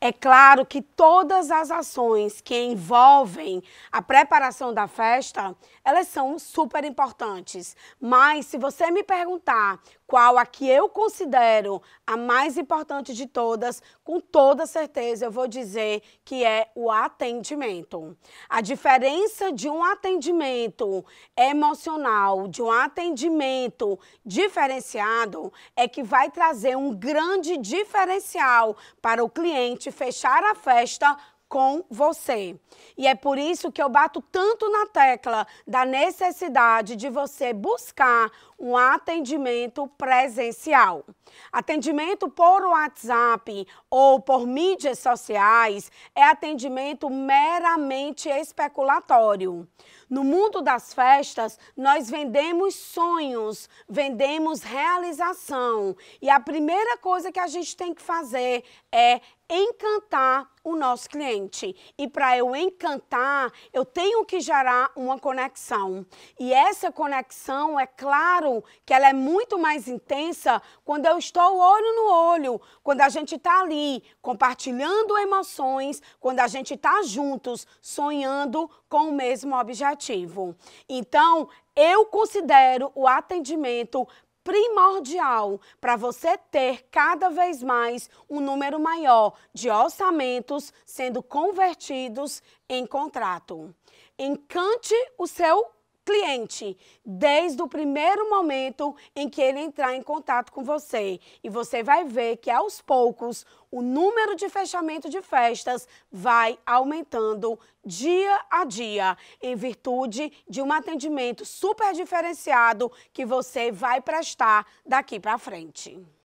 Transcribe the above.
É claro que todas as ações que envolvem a preparação da festa, elas são super importantes. Mas se você me perguntar qual a que eu considero a mais importante de todas, com toda certeza eu vou dizer que é o atendimento. A diferença de um atendimento emocional, de um atendimento diferenciado, é que vai trazer um grande diferencial para o cliente fechar a festa com você. E é por isso que eu bato tanto na tecla da necessidade de você buscar um atendimento presencial. Atendimento por WhatsApp ou por mídias sociais é atendimento meramente especulatório. No mundo das festas, nós vendemos sonhos, vendemos realização. E a primeira coisa que a gente tem que fazer é encantar o nosso cliente. E para eu encantar, eu tenho que gerar uma conexão. E essa conexão, é claro que ela é muito mais intensa quando eu estou olho no olho, quando a gente está ali compartilhando emoções, quando a gente está juntos sonhando com o mesmo objetivo. Então, eu considero o atendimento primordial para você ter cada vez mais um número maior de orçamentos sendo convertidos em contrato. Encante o seu cliente desde o primeiro momento em que ele entrar em contato com você. E você vai ver que aos poucos o número de fechamento de festas vai aumentando dia a dia, em virtude de um atendimento super diferenciado que você vai prestar daqui para frente.